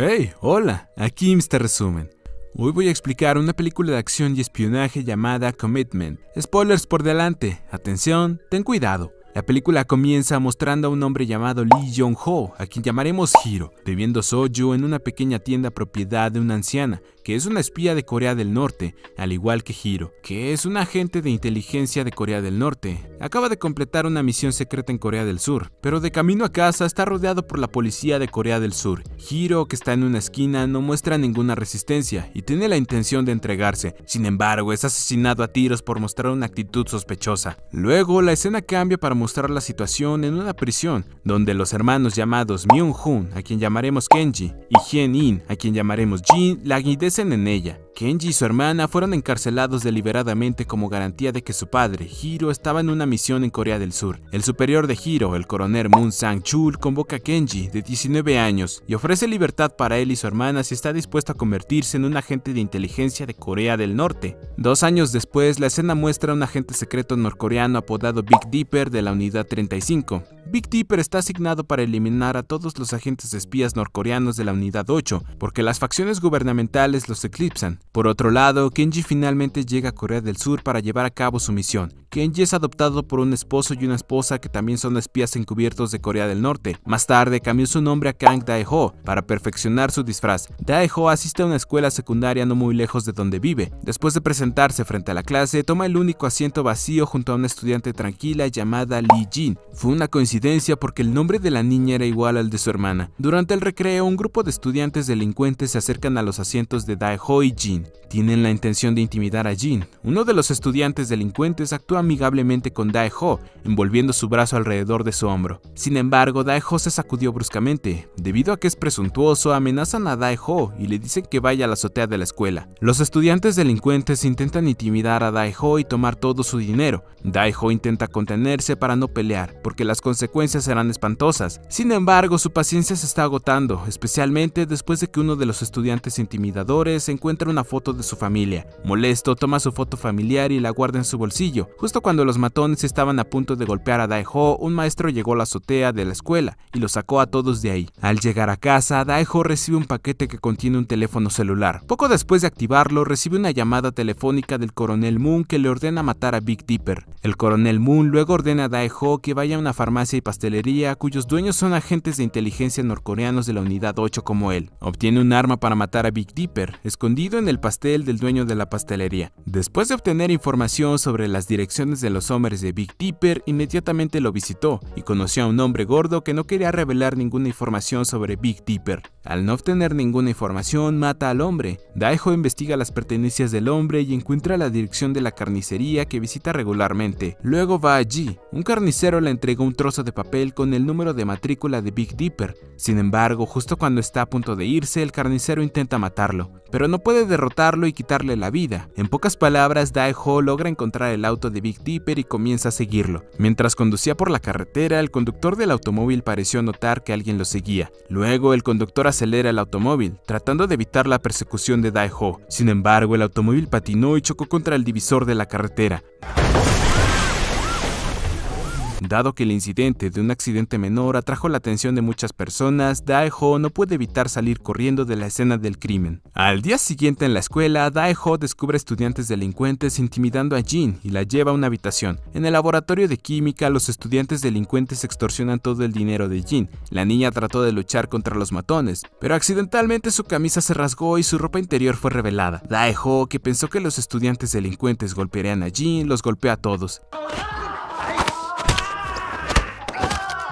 Hey, hola, aquí Mr. Resumen. Hoy voy a explicar una película de acción y espionaje llamada Commitment. Spoilers por delante, atención, ten cuidado. La película comienza mostrando a un hombre llamado Lee Jong-ho, a quien llamaremos Hiro, viviendo soju en una pequeña tienda propiedad de una anciana, que es una espía de Corea del Norte, al igual que Hiro, que es un agente de inteligencia de Corea del Norte. Acaba de completar una misión secreta en Corea del Sur, pero de camino a casa está rodeado por la policía de Corea del Sur. Hiro, que está en una esquina, no muestra ninguna resistencia y tiene la intención de entregarse. Sin embargo, es asesinado a tiros por mostrar una actitud sospechosa. Luego, la escena cambia para mostrar la situación en una prisión, donde los hermanos llamados Myung-hun, a quien llamaremos Kenji, y Hien-in, a quien llamaremos Jin, la en ella. Kenji y su hermana fueron encarcelados deliberadamente como garantía de que su padre, Hiro, estaba en una misión en Corea del Sur. El superior de Hiro, el coronel Moon Sang-chul, convoca a Kenji, de 19 años, y ofrece libertad para él y su hermana si está dispuesto a convertirse en un agente de inteligencia de Corea del Norte. Dos años después, la escena muestra a un agente secreto norcoreano apodado Big Dipper de la Unidad 35, Big Dipper está asignado para eliminar a todos los agentes espías norcoreanos de la Unidad 8, porque las facciones gubernamentales los eclipsan. Por otro lado, Kenji finalmente llega a Corea del Sur para llevar a cabo su misión, Kenji es adoptado por un esposo y una esposa que también son espías encubiertos de Corea del Norte. Más tarde cambió su nombre a Kang Dae-ho para perfeccionar su disfraz. Dae-ho asiste a una escuela secundaria no muy lejos de donde vive. Después de presentarse frente a la clase, toma el único asiento vacío junto a una estudiante tranquila llamada Lee Jin. Fue una coincidencia porque el nombre de la niña era igual al de su hermana. Durante el recreo, un grupo de estudiantes delincuentes se acercan a los asientos de Dae-ho y Jin. Tienen la intención de intimidar a Jin. Uno de los estudiantes delincuentes actúa amigablemente con Ho, envolviendo su brazo alrededor de su hombro. Sin embargo, Ho se sacudió bruscamente. Debido a que es presuntuoso, amenazan a Ho y le dicen que vaya a la azotea de la escuela. Los estudiantes delincuentes intentan intimidar a Ho y tomar todo su dinero. Ho intenta contenerse para no pelear, porque las consecuencias serán espantosas. Sin embargo, su paciencia se está agotando, especialmente después de que uno de los estudiantes intimidadores encuentra una foto de su familia. Molesto, toma su foto familiar y la guarda en su bolsillo, Justo cuando los matones estaban a punto de golpear a Ho, un maestro llegó a la azotea de la escuela y los sacó a todos de ahí. Al llegar a casa, Ho recibe un paquete que contiene un teléfono celular. Poco después de activarlo, recibe una llamada telefónica del coronel Moon que le ordena matar a Big Dipper. El coronel Moon luego ordena a Ho que vaya a una farmacia y pastelería cuyos dueños son agentes de inteligencia norcoreanos de la unidad 8 como él. Obtiene un arma para matar a Big Dipper, escondido en el pastel del dueño de la pastelería. Después de obtener información sobre las direcciones de los hombres de Big Dipper, inmediatamente lo visitó y conoció a un hombre gordo que no quería revelar ninguna información sobre Big Dipper. Al no obtener ninguna información, mata al hombre. Daiho investiga las pertenencias del hombre y encuentra la dirección de la carnicería que visita regularmente. Luego va allí. Un carnicero le entrega un trozo de papel con el número de matrícula de Big Dipper. Sin embargo, justo cuando está a punto de irse, el carnicero intenta matarlo, pero no puede derrotarlo y quitarle la vida. En pocas palabras, Daiho logra encontrar el auto de Big y comienza a seguirlo. Mientras conducía por la carretera, el conductor del automóvil pareció notar que alguien lo seguía. Luego, el conductor acelera el automóvil, tratando de evitar la persecución de Dai Ho. Sin embargo, el automóvil patinó y chocó contra el divisor de la carretera. Dado que el incidente de un accidente menor atrajo la atención de muchas personas, Daeho no puede evitar salir corriendo de la escena del crimen. Al día siguiente en la escuela, Daeho descubre estudiantes delincuentes intimidando a Jin y la lleva a una habitación. En el laboratorio de química, los estudiantes delincuentes extorsionan todo el dinero de Jin. La niña trató de luchar contra los matones, pero accidentalmente su camisa se rasgó y su ropa interior fue revelada. Daeho, que pensó que los estudiantes delincuentes golpearían a Jin, los golpea a todos.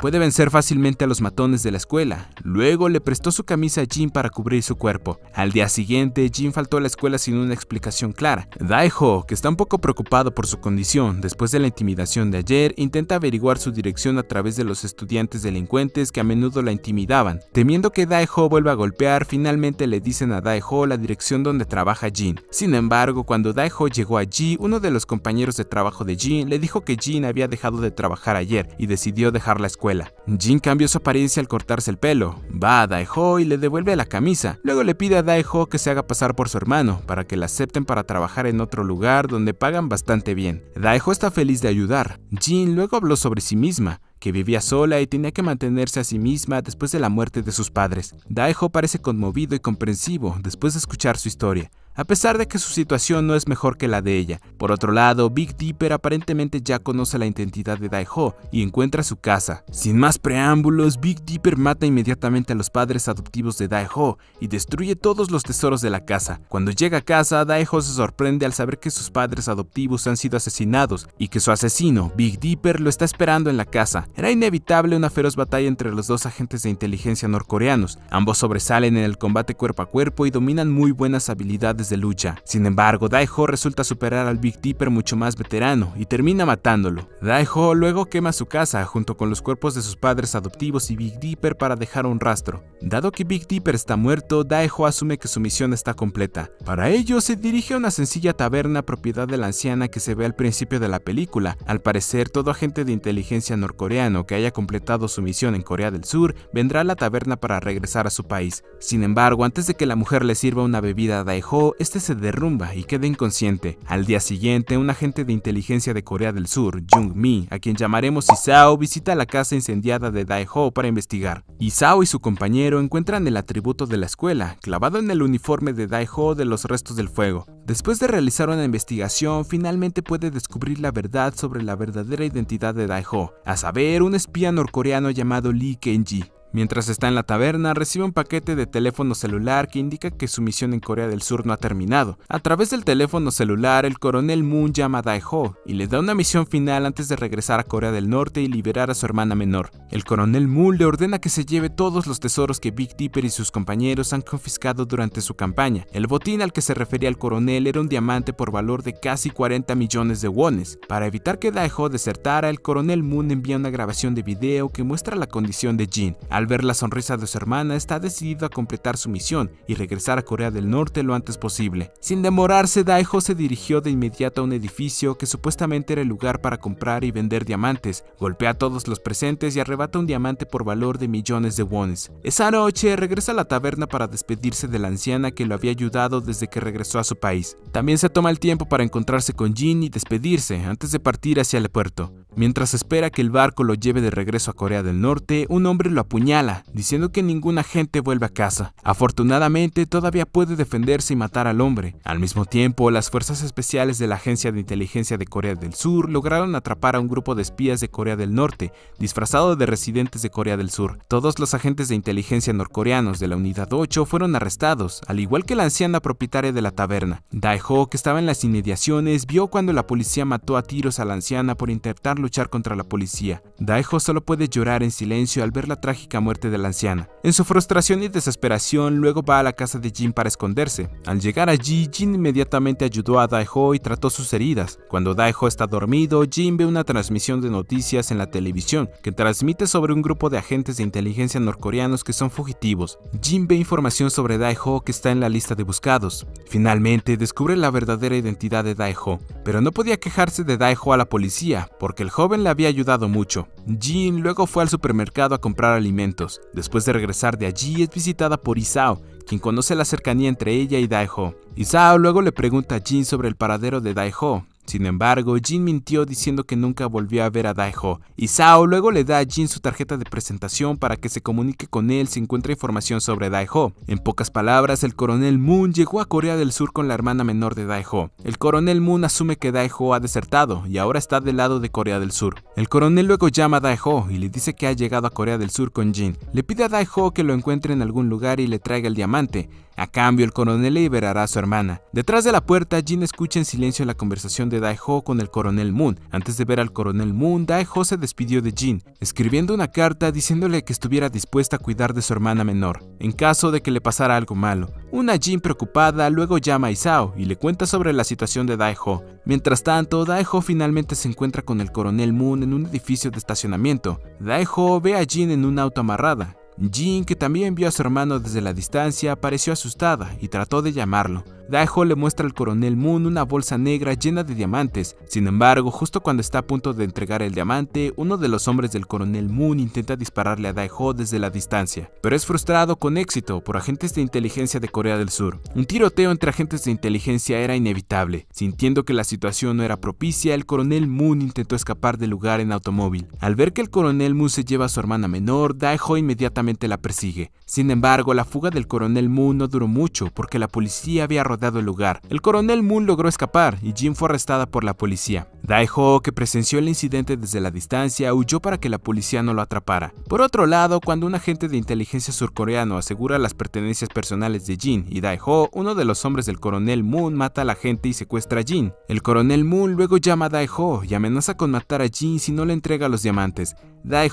Puede vencer fácilmente a los matones de la escuela, Luego le prestó su camisa a Jin para cubrir su cuerpo. Al día siguiente, Jin faltó a la escuela sin una explicación clara. Daiho, que está un poco preocupado por su condición después de la intimidación de ayer, intenta averiguar su dirección a través de los estudiantes delincuentes que a menudo la intimidaban. Temiendo que Daiho vuelva a golpear, finalmente le dicen a Daiho la dirección donde trabaja Jin. Sin embargo, cuando Daiho llegó allí, uno de los compañeros de trabajo de Jin le dijo que Jin había dejado de trabajar ayer y decidió dejar la escuela. Jin cambió su apariencia al cortarse el pelo, Va a Daeho y le devuelve la camisa. Luego le pide a Daeho que se haga pasar por su hermano, para que la acepten para trabajar en otro lugar donde pagan bastante bien. Daeho está feliz de ayudar. Jin luego habló sobre sí misma, que vivía sola y tenía que mantenerse a sí misma después de la muerte de sus padres. Daeho parece conmovido y comprensivo después de escuchar su historia a pesar de que su situación no es mejor que la de ella. Por otro lado, Big Dipper aparentemente ya conoce la identidad de Ho y encuentra su casa. Sin más preámbulos, Big Dipper mata inmediatamente a los padres adoptivos de Ho y destruye todos los tesoros de la casa. Cuando llega a casa, Ho se sorprende al saber que sus padres adoptivos han sido asesinados y que su asesino, Big Dipper, lo está esperando en la casa. Era inevitable una feroz batalla entre los dos agentes de inteligencia norcoreanos. Ambos sobresalen en el combate cuerpo a cuerpo y dominan muy buenas habilidades de lucha. Sin embargo, Daiho resulta superar al Big Dipper mucho más veterano y termina matándolo. Daiho luego quema su casa junto con los cuerpos de sus padres adoptivos y Big Dipper para dejar un rastro. Dado que Big Dipper está muerto, Daiho asume que su misión está completa. Para ello, se dirige a una sencilla taberna propiedad de la anciana que se ve al principio de la película. Al parecer, todo agente de inteligencia norcoreano que haya completado su misión en Corea del Sur vendrá a la taberna para regresar a su país. Sin embargo, antes de que la mujer le sirva una bebida a Daiho, este se derrumba y queda inconsciente. Al día siguiente, un agente de inteligencia de Corea del Sur, Jung Mi, a quien llamaremos Isao, visita la casa incendiada de Dai Ho para investigar. Isao y su compañero encuentran el atributo de la escuela, clavado en el uniforme de Dai Ho de los restos del fuego. Después de realizar una investigación, finalmente puede descubrir la verdad sobre la verdadera identidad de Dai Ho, a saber, un espía norcoreano llamado Lee Kenji, Mientras está en la taberna, recibe un paquete de teléfono celular que indica que su misión en Corea del Sur no ha terminado. A través del teléfono celular, el coronel Moon llama a Dae-ho y le da una misión final antes de regresar a Corea del Norte y liberar a su hermana menor. El coronel Moon le ordena que se lleve todos los tesoros que Big Dipper y sus compañeros han confiscado durante su campaña. El botín al que se refería el coronel era un diamante por valor de casi 40 millones de wones. Para evitar que Dae-ho desertara, el coronel Moon envía una grabación de video que muestra la condición de Jin. Al ver la sonrisa de su hermana, está decidido a completar su misión y regresar a Corea del Norte lo antes posible. Sin demorarse, Daiho se dirigió de inmediato a un edificio que supuestamente era el lugar para comprar y vender diamantes, golpea a todos los presentes y arrebata un diamante por valor de millones de wones. Esa noche, regresa a la taberna para despedirse de la anciana que lo había ayudado desde que regresó a su país. También se toma el tiempo para encontrarse con Jin y despedirse antes de partir hacia el puerto. Mientras espera que el barco lo lleve de regreso a Corea del Norte, un hombre lo apuñala, diciendo que ningún agente vuelve a casa. Afortunadamente, todavía puede defenderse y matar al hombre. Al mismo tiempo, las fuerzas especiales de la Agencia de Inteligencia de Corea del Sur lograron atrapar a un grupo de espías de Corea del Norte, disfrazado de residentes de Corea del Sur. Todos los agentes de inteligencia norcoreanos de la Unidad 8 fueron arrestados, al igual que la anciana propietaria de la taberna. Dae-ho, que estaba en las inmediaciones, vio cuando la policía mató a tiros a la anciana por intentarlo luchar contra la policía. Dae-ho solo puede llorar en silencio al ver la trágica muerte de la anciana. En su frustración y desesperación, luego va a la casa de Jin para esconderse. Al llegar allí, Jin inmediatamente ayudó a Dae-ho y trató sus heridas. Cuando Dae-ho está dormido, Jin ve una transmisión de noticias en la televisión que transmite sobre un grupo de agentes de inteligencia norcoreanos que son fugitivos. Jin ve información sobre Dae-ho que está en la lista de buscados. Finalmente, descubre la verdadera identidad de Dae-ho. pero no podía quejarse de Dae-ho a la policía, porque el joven le había ayudado mucho. Jin luego fue al supermercado a comprar alimentos. Después de regresar de allí es visitada por Isao, quien conoce la cercanía entre ella y Daeho. Isao luego le pregunta a Jin sobre el paradero de Daiho, sin embargo, Jin mintió diciendo que nunca volvió a ver a Dae-ho, Y Sao luego le da a Jin su tarjeta de presentación para que se comunique con él si encuentra información sobre Dae-ho. En pocas palabras, el coronel Moon llegó a Corea del Sur con la hermana menor de Dae-ho. El coronel Moon asume que Dae-ho ha desertado y ahora está del lado de Corea del Sur. El coronel luego llama a Dae-ho y le dice que ha llegado a Corea del Sur con Jin. Le pide a Dae-ho que lo encuentre en algún lugar y le traiga el diamante. A cambio, el coronel liberará a su hermana. Detrás de la puerta, Jin escucha en silencio la conversación de Daiho con el coronel Moon. Antes de ver al coronel Moon, Daiho se despidió de Jin, escribiendo una carta diciéndole que estuviera dispuesta a cuidar de su hermana menor, en caso de que le pasara algo malo. Una Jin preocupada luego llama a Isao y le cuenta sobre la situación de Daiho. Mientras tanto, Daiho finalmente se encuentra con el coronel Moon en un edificio de estacionamiento. Daiho ve a Jin en un auto amarrada. Jin, que también vio a su hermano desde la distancia, pareció asustada y trató de llamarlo, Daiho le muestra al coronel Moon una bolsa negra llena de diamantes. Sin embargo, justo cuando está a punto de entregar el diamante, uno de los hombres del coronel Moon intenta dispararle a Daiho desde la distancia, pero es frustrado con éxito por agentes de inteligencia de Corea del Sur. Un tiroteo entre agentes de inteligencia era inevitable. Sintiendo que la situación no era propicia, el coronel Moon intentó escapar del lugar en automóvil. Al ver que el coronel Moon se lleva a su hermana menor, Daiho inmediatamente la persigue. Sin embargo, la fuga del coronel Moon no duró mucho porque la policía había rodeado dado el lugar. El coronel Moon logró escapar y Jin fue arrestada por la policía. Ho, que presenció el incidente desde la distancia, huyó para que la policía no lo atrapara. Por otro lado, cuando un agente de inteligencia surcoreano asegura las pertenencias personales de Jin y Dai Ho, uno de los hombres del coronel Moon mata a la gente y secuestra a Jin. El coronel Moon luego llama a Ho y amenaza con matar a Jin si no le entrega los diamantes.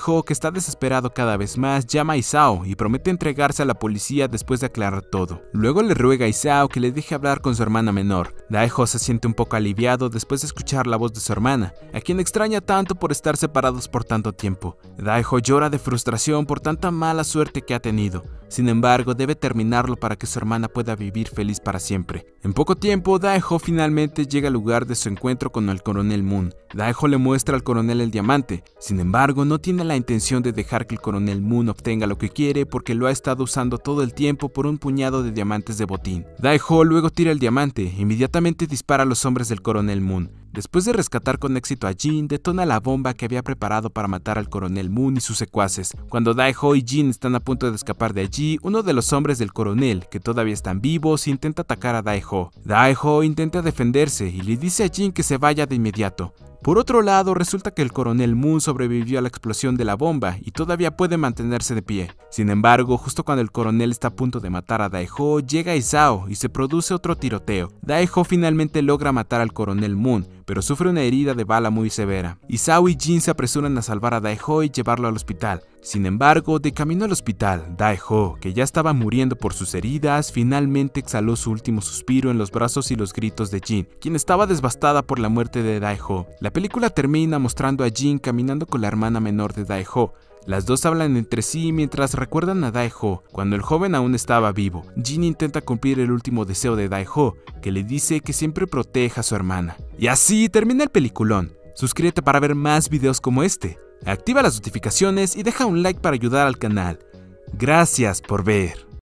Ho, que está desesperado cada vez más, llama a Isao y promete entregarse a la policía después de aclarar todo. Luego le ruega a Isao que le deje hablar con su hermana menor. Daiho se siente un poco aliviado después de escuchar la voz de su hermana, a quien extraña tanto por estar separados por tanto tiempo. Daiho llora de frustración por tanta mala suerte que ha tenido. Sin embargo, debe terminarlo para que su hermana pueda vivir feliz para siempre. En poco tiempo, Daeho finalmente llega al lugar de su encuentro con el coronel Moon. Daeho le muestra al coronel el diamante. Sin embargo, no tiene la intención de dejar que el coronel Moon obtenga lo que quiere porque lo ha estado usando todo el tiempo por un puñado de diamantes de botín. Ho luego tira el diamante, e inmediatamente dispara a los hombres del coronel Moon. Después de rescatar con éxito a Jin, detona la bomba que había preparado para matar al coronel Moon y sus secuaces. Cuando Daiho y Jin están a punto de escapar de allí, uno de los hombres del coronel, que todavía están vivos, intenta atacar a Daiho. Daiho intenta defenderse y le dice a Jin que se vaya de inmediato, por otro lado, resulta que el coronel Moon sobrevivió a la explosión de la bomba y todavía puede mantenerse de pie. Sin embargo, justo cuando el coronel está a punto de matar a Daeho, llega Isao y se produce otro tiroteo. Daeho finalmente logra matar al coronel Moon, pero sufre una herida de bala muy severa. Isao y Jin se apresuran a salvar a Daeho y llevarlo al hospital. Sin embargo, de camino al hospital, Ho, que ya estaba muriendo por sus heridas, finalmente exhaló su último suspiro en los brazos y los gritos de Jin, quien estaba devastada por la muerte de Ho. La película termina mostrando a Jin caminando con la hermana menor de Ho. las dos hablan entre sí mientras recuerdan a Ho cuando el joven aún estaba vivo. Jin intenta cumplir el último deseo de Ho, que le dice que siempre proteja a su hermana. Y así termina el peliculón. Suscríbete para ver más videos como este. Activa las notificaciones y deja un like para ayudar al canal. Gracias por ver.